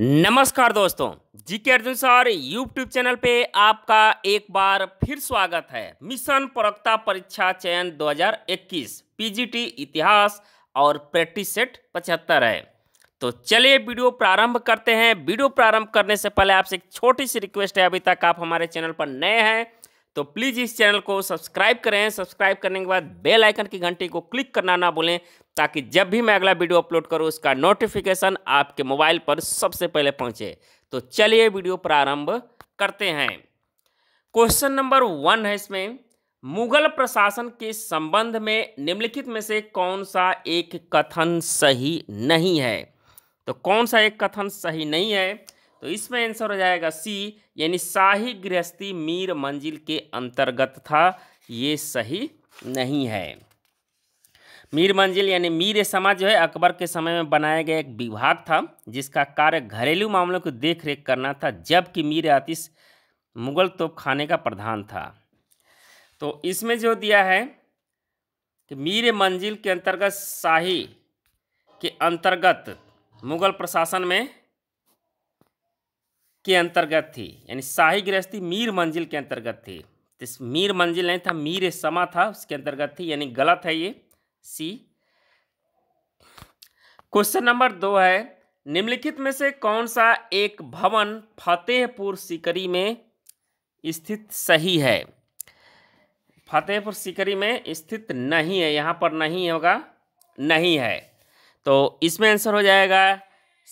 नमस्कार दोस्तों जी के अर्जुन सर यूट्यूब चैनल पे आपका एक बार फिर स्वागत है मिशन प्रवक्ता परीक्षा चयन 2021 पीजीटी इतिहास और प्रैक्टिस सेट पचहत्तर है तो चलिए वीडियो प्रारंभ करते हैं वीडियो प्रारंभ करने से पहले आपसे एक छोटी सी रिक्वेस्ट है अभी तक आप हमारे चैनल पर नए हैं तो प्लीज़ इस चैनल को सब्सक्राइब करें सब्सक्राइब करने के बाद बेल आइकन की घंटी को क्लिक करना ना भूलें ताकि जब भी मैं अगला वीडियो अपलोड करूँ उसका नोटिफिकेशन आपके मोबाइल पर सबसे पहले पहुँचे तो चलिए वीडियो प्रारंभ करते हैं क्वेश्चन नंबर वन है इसमें मुगल प्रशासन के संबंध में निम्नलिखित में से कौन सा एक कथन सही नहीं है तो कौन सा एक कथन सही नहीं है तो इसमें आंसर हो जाएगा सी यानी शाही गृहस्थी मीर मंजिल के अंतर्गत था ये सही नहीं है मीर मंजिल यानी मीर समाज जो है अकबर के समय में बनाया गया एक विभाग था जिसका कार्य घरेलू मामलों की देखरेख करना था जबकि मीर आतिश मुगल तोपखाने का प्रधान था तो इसमें जो दिया है कि मीर मंजिल के अंतर्गत शाही के अंतर्गत मुगल प्रशासन में के अंतर्गत थी यानी शाही गृहस्थी मीर मंजिल के अंतर्गत थी इस मीर मंजिल नहीं था मीर समा था उसके अंतर्गत थी यानी गलत है ये सी क्वेश्चन नंबर दो है निम्नलिखित में से कौन सा एक भवन फतेहपुर सिकरी में स्थित सही है फतेहपुर सिकरी में स्थित नहीं है यहाँ पर नहीं होगा नहीं है तो इसमें आंसर हो जाएगा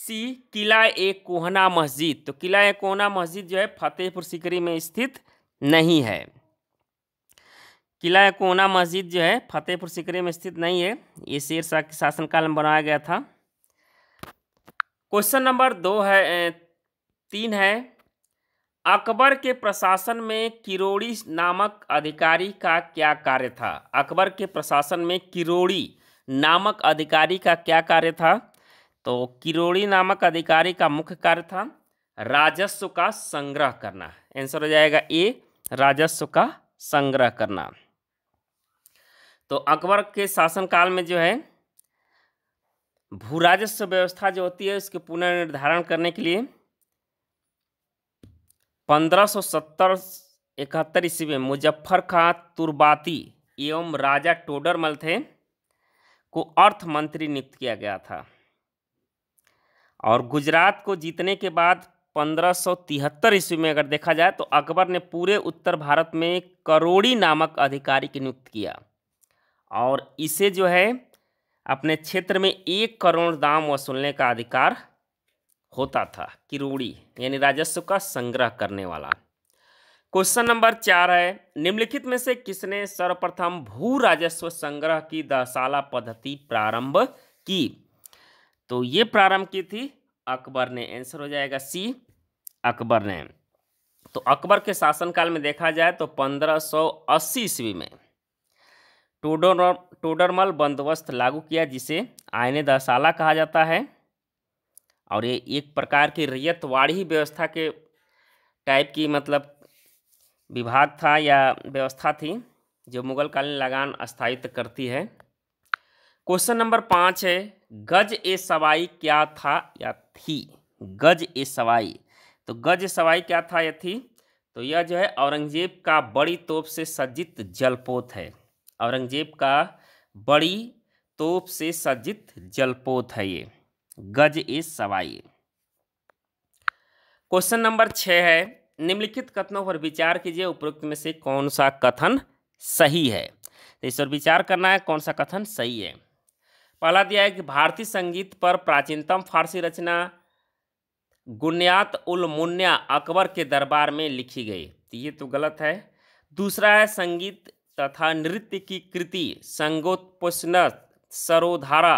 सी किला ए कोहना मस्जिद तो किला ए कोहना मस्जिद जो है फतेहपुर सिकरी में स्थित नहीं है किला ए कोहना मस्जिद जो है फतेहपुर सिकरी में स्थित नहीं है ये शेर शाह के शासनकाल में बनाया गया था क्वेश्चन नंबर दो है तीन है अकबर के प्रशासन में किरोड़ी नामक अधिकारी का क्या कार्य था अकबर के प्रशासन में किरोड़ी नामक अधिकारी का क्या कार्य था तो किरोड़ी नामक अधिकारी का मुख्य कार्य था राजस्व का संग्रह करना आंसर हो जाएगा ए राजस्व का संग्रह करना तो अकबर के शासनकाल में जो है भू राजस्व व्यवस्था जो होती है उसके पुनर्निर्धारण करने के लिए 1570 इकहत्तर ईस्वी में मुजफ्फर खां तुरबाती एवं राजा टोडरमल थे को अर्थ मंत्री नियुक्त किया गया था और गुजरात को जीतने के बाद 1573 ईस्वी में अगर देखा जाए तो अकबर ने पूरे उत्तर भारत में करोड़ी नामक अधिकारी की नियुक्त किया और इसे जो है अपने क्षेत्र में एक करोड़ दाम वसूलने का अधिकार होता था किरोड़ी यानी राजस्व का संग्रह करने वाला क्वेश्चन नंबर चार है निम्नलिखित में से किसने सर्वप्रथम भू राजस्व संग्रह की दशाला पद्धति प्रारंभ की तो ये प्रारंभ की थी अकबर ने आंसर हो जाएगा सी अकबर ने तो अकबर के शासनकाल में देखा जाए तो 1580 ईस्वी में टोडोर टोडरमल बंदोबस्त लागू किया जिसे आयने दशाला कहा जाता है और ये एक प्रकार की रैयतवाड़ी व्यवस्था के टाइप की मतलब विभाग था या व्यवस्था थी जो मुगल कालीन लगान स्थायित्व करती है क्वेश्चन नंबर पाँच है गज ए सवाई क्या था या थी गज ए सवाई तो गज सवाई क्या था या थी तो यह जो है औरंगजेब का बड़ी तोप से सज्जित जलपोत है औरंगजेब का बड़ी तोप से सज्जित जलपोत है ये गज ए सवाई क्वेश्चन नंबर छः है निम्नलिखित कथनों पर विचार कीजिए उपरोक्त में से कौन सा कथन सही है तो इस पर विचार करना है कौन सा कथन सही है पहला दिया है कि भारतीय संगीत पर प्राचीनतम फारसी रचना गुनियात उल मुन्या अकबर के दरबार में लिखी गई तो ये तो गलत है दूसरा है संगीत तथा नृत्य की कृति संगोत्पोषण सरोधारा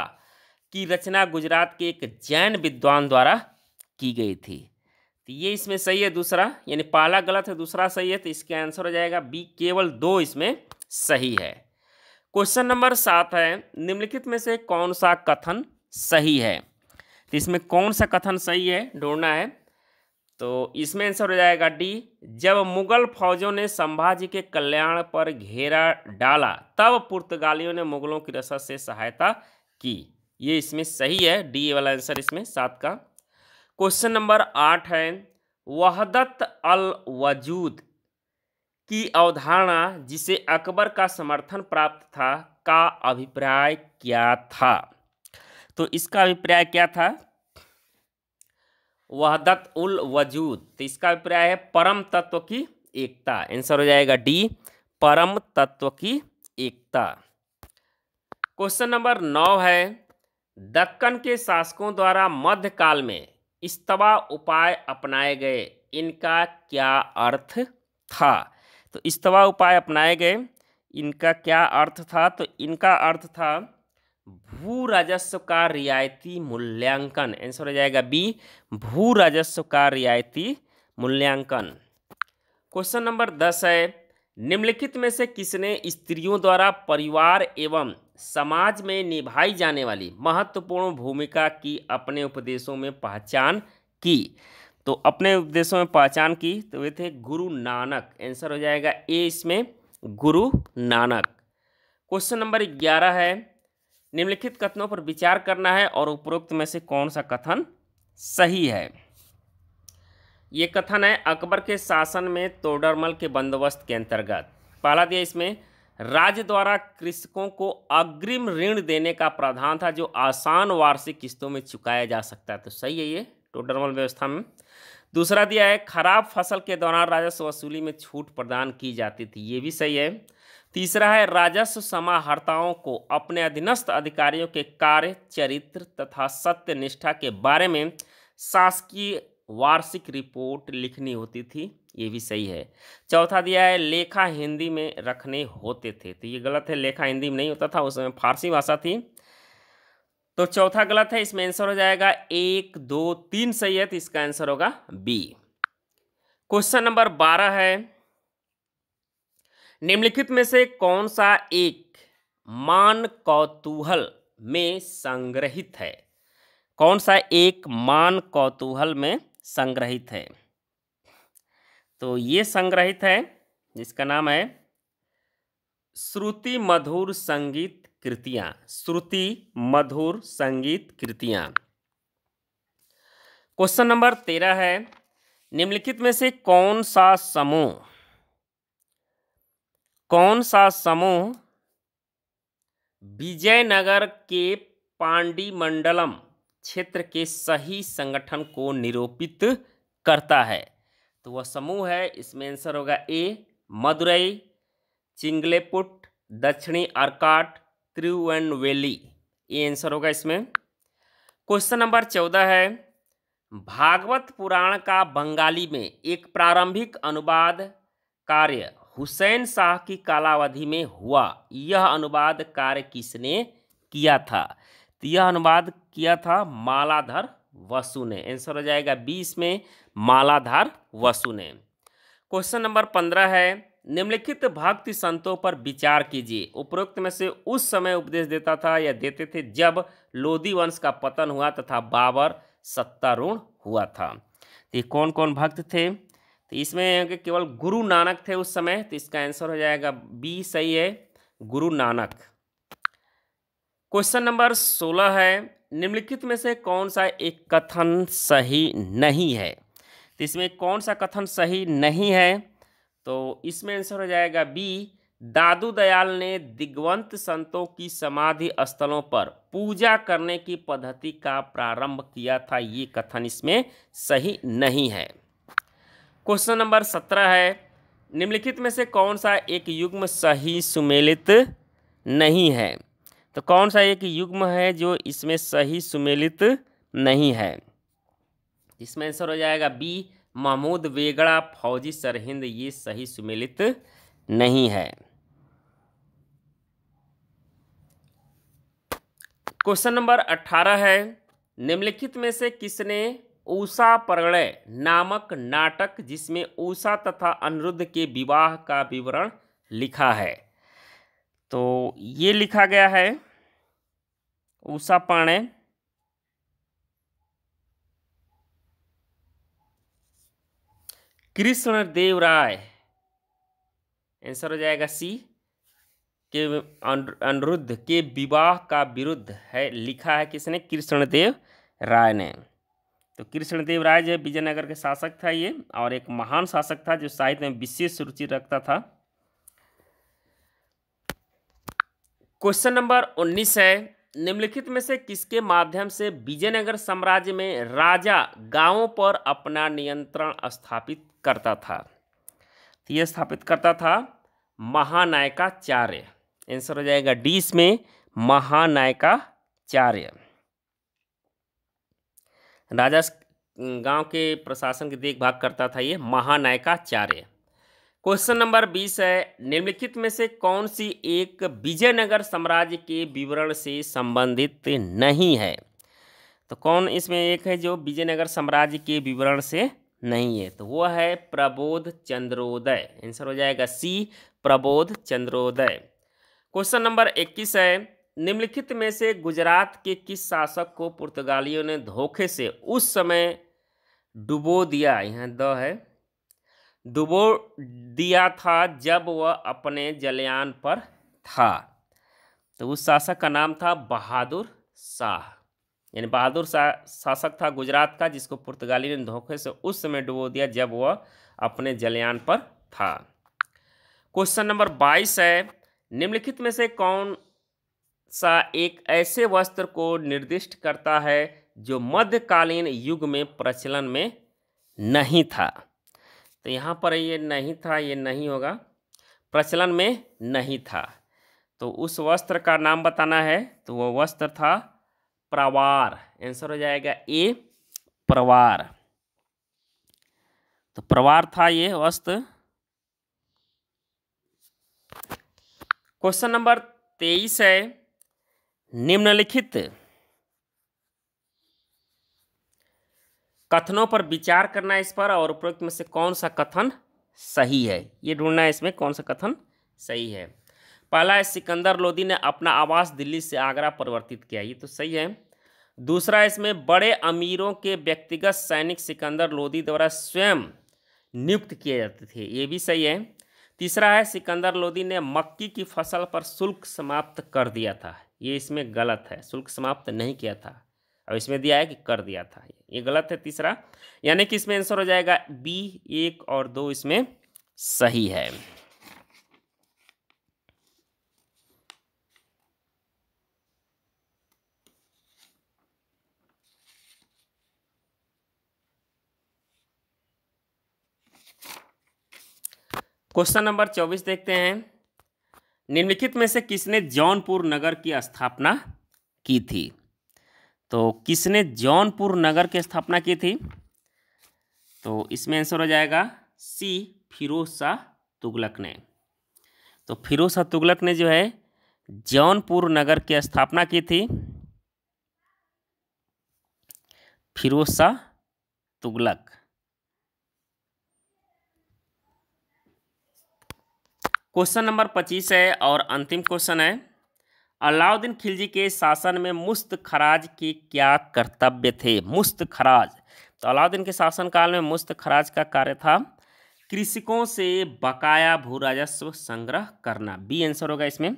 की रचना गुजरात के एक जैन विद्वान द्वारा की गई थी तो ये इसमें सही है दूसरा यानी पहला गलत है दूसरा सही है तो इसका आंसर हो जाएगा बी केवल दो इसमें सही है क्वेश्चन नंबर सात है निम्नलिखित में से कौन सा कथन सही है तो इसमें कौन सा कथन सही है ढूंढना है तो इसमें आंसर हो जाएगा डी जब मुगल फौजों ने संभाजी के कल्याण पर घेरा डाला तब पुर्तगालियों ने मुगलों की रसद से सहायता की ये इसमें सही है डी वाला आंसर इसमें सात का क्वेश्चन नंबर आठ है वहदत अल वजूद की अवधारणा जिसे अकबर का समर्थन प्राप्त था का अभिप्राय क्या था तो इसका अभिप्राय क्या था वहदत उल वजूद तो इसका अभिप्राय है परम तत्व की एकता आंसर हो जाएगा डी परम तत्व की एकता क्वेश्चन नंबर नौ है दक्कन के शासकों द्वारा मध्यकाल में इस्तवा उपाय अपनाए गए इनका क्या अर्थ था तो इस्तवा उपाय अपनाए गए इनका क्या अर्थ था तो इनका अर्थ था भू राजस्व का रियायती मूल्यांकन आंसर हो जाएगा बी भू राजस्व का रियायती मूल्यांकन क्वेश्चन नंबर दस है निम्नलिखित में से किसने स्त्रियों द्वारा परिवार एवं समाज में निभाई जाने वाली महत्वपूर्ण भूमिका की अपने उपदेशों में पहचान की तो अपने उपदेशों में पहचान की तो वे थे गुरु नानक आंसर हो जाएगा ए इसमें गुरु नानक क्वेश्चन नंबर ग्यारह है निम्नलिखित कथनों पर विचार करना है और उपरोक्त में से कौन सा कथन सही है ये कथन है अकबर के शासन में तोडरमल के बंदोबस्त के अंतर्गत पहला दिया इसमें राज्य द्वारा कृषकों को अग्रिम ऋण देने का प्रावधान था जो आसान वार्षिक किस्तों में चुकाया जा सकता है तो सही है ये टोटरमल तो व्यवस्था में दूसरा दिया है खराब फसल के दौरान राजस्व वसूली में छूट प्रदान की जाती थी ये भी सही है तीसरा है राजस्व समाहर्ताओं को अपने अधीनस्थ अधिकारियों के कार्य चरित्र तथा सत्य निष्ठा के बारे में शासकीय वार्षिक रिपोर्ट लिखनी होती थी ये भी सही है चौथा दिया है लेखा हिंदी में रखने होते थे तो ये गलत है लेखा हिंदी में नहीं होता था उसमें फारसी भाषा थी तो चौथा गलत है इसमें आंसर हो जाएगा एक दो तीन सही है तो इसका आंसर होगा बी क्वेश्चन नंबर बारह है निम्नलिखित में से कौन सा एक मान कौतूहल में संग्रहित है कौन सा एक मान कौतूहल में संग्रहित है तो ये संग्रहित है जिसका नाम है श्रुति मधुर संगीत कृतियां श्रुति मधुर संगीत कृतियां क्वेश्चन नंबर तेरह है निम्नलिखित में से कौन सा समूह कौन सा समूह विजयनगर के पांडी मंडलम क्षेत्र के सही संगठन को निरूपित करता है तो वह समूह है इसमें आंसर होगा ए मदुरई चिंगलेपुट दक्षिणी आर्काट त्रिवेणवेली ये आंसर होगा इसमें क्वेश्चन नंबर चौदह है भागवत पुराण का बंगाली में एक प्रारंभिक अनुवाद कार्य हुसैन शाह की कालावधि में हुआ यह अनुवाद कार्य किसने किया था तो यह अनुवाद किया था मालाधर वसु ने आंसर हो जाएगा बीस में मालाधर वसु ने क्वेश्चन नंबर पंद्रह है निम्नलिखित भक्ति संतों पर विचार कीजिए उपरोक्त में से उस समय उपदेश देता था या देते थे जब लोधी वंश का पतन हुआ तथा बाबर सत्तारूढ़ हुआ था तो ये कौन कौन भक्त थे तो इसमें केवल गुरु नानक थे उस समय तो इसका आंसर हो जाएगा बी सही है गुरु नानक क्वेश्चन नंबर सोलह है निम्नलिखित में से कौन सा एक कथन सही नहीं है तो इसमें कौन सा कथन सही नहीं है तो इसमें आंसर हो जाएगा बी दादू दयाल ने दिग्वंत संतों की समाधि स्थलों पर पूजा करने की पद्धति का प्रारंभ किया था ये कथन इसमें सही नहीं है क्वेश्चन नंबर सत्रह है निम्नलिखित में से कौन सा एक युग्म सही सुमेलित नहीं है तो कौन सा एक युग्म है जो इसमें सही सुमेलित नहीं है इसमें आंसर हो जाएगा बी महमूद वेगड़ा फौजी सरहिंद ये सही सुमेलित नहीं है क्वेश्चन नंबर अट्ठारह है निम्नलिखित में से किसने ऊषा प्रणय नामक नाटक जिसमें ऊषा तथा अनिरुद्ध के विवाह का विवरण लिखा है तो ये लिखा गया है ऊषा पाणे कृष्णदेव राय आंसर हो जाएगा सी के अनिरुद्ध के विवाह का विरुद्ध है लिखा है किसने कृष्णदेव राय ने तो कृष्णदेव राय जो विजयनगर के शासक था ये और एक महान शासक था जो साहित्य में विशेष रुचि रखता था क्वेश्चन नंबर उन्नीस है निम्नलिखित में से किसके माध्यम से विजयनगर साम्राज्य में राजा गांवों पर अपना नियंत्रण स्थापित करता था तो यह स्थापित करता था महानायकाचार्य आंसर हो जाएगा डी इसमें महानायकाचार्य राजा गांव के प्रशासन की देखभाल करता था ये महानायकाचार्य क्वेश्चन नंबर बीस है निम्नलिखित में से कौन सी एक विजयनगर साम्राज्य के विवरण से संबंधित नहीं है तो कौन इसमें एक है जो विजयनगर साम्राज्य के विवरण से नहीं है तो वो है प्रबोध चंद्रोदय आंसर हो जाएगा C Prabodh Chandrodaya question number इक्कीस है निम्नलिखित में से गुजरात के किस शासक को पुर्तगालियों ने धोखे से उस समय डुबो दिया यहाँ द है डुबो दिया था जब वह अपने जलयान पर था तो उस शासक का नाम था बहादुर शाह यानी बहादुर सा, शासक था गुजरात का जिसको पुर्तगाली ने धोखे से उस समय डुबो दिया जब वह अपने जलयान पर था क्वेश्चन नंबर बाईस है निम्नलिखित में से कौन सा एक ऐसे वस्त्र को निर्दिष्ट करता है जो मध्यकालीन युग में प्रचलन में नहीं था तो यहाँ पर ये नहीं था ये नहीं होगा प्रचलन में नहीं था तो उस वस्त्र का नाम बताना है तो वह वस्त्र था प्रवार आंसर हो जाएगा ए प्रवार तो प्रवार था ये वस्त क्वेश्चन नंबर तेईस है निम्नलिखित कथनों पर विचार करना है इस पर और उपयुक्त में से कौन सा कथन सही है ये ढूंढना है इसमें कौन सा कथन सही है पहला है सिकंदर लोधी ने अपना आवास दिल्ली से आगरा परिवर्तित किया ये तो सही है दूसरा इसमें बड़े अमीरों के व्यक्तिगत सैनिक सिकंदर लोधी द्वारा स्वयं नियुक्त किए जाते थे ये भी सही है तीसरा है सिकंदर लोधी ने मक्की की फसल पर शुल्क समाप्त कर दिया था ये इसमें गलत है शुल्क समाप्त नहीं किया था और इसमें दिया है कि कर दिया था ये गलत है तीसरा यानी कि इसमें आंसर हो जाएगा बी एक और दो इसमें सही है क्वेश्चन नंबर चौबीस देखते हैं निम्नलिखित में से किसने जौनपुर नगर की स्थापना की थी तो किसने जौनपुर नगर की स्थापना की थी तो इसमें आंसर हो जाएगा सी फिरोज शाह तुगलक ने तो फिरोज शाह तुगलक ने जो है जौनपुर नगर की स्थापना की थी फिरोज शाह तुगलक क्वेश्चन नंबर पच्चीस है और अंतिम क्वेश्चन है अलाउद्दीन खिलजी के शासन में मुस्त खराज के क्या कर्तव्य थे मुस्त खराज तो अलाउद्दीन के शासनकाल में मुस्त खराज का कार्य था कृषकों से बकाया भू राजस्व संग्रह करना बी आंसर होगा इसमें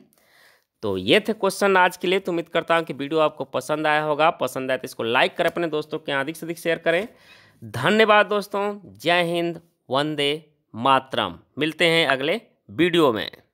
तो ये थे क्वेश्चन आज के लिए तो उम्मीद करता हूँ कि वीडियो आपको पसंद आया होगा पसंद आया तो इसको लाइक करें अपने दोस्तों के यहाँ अधिक से अधिक शेयर करें धन्यवाद दोस्तों जय हिंद वंदे मातरम मिलते हैं अगले वीडियो में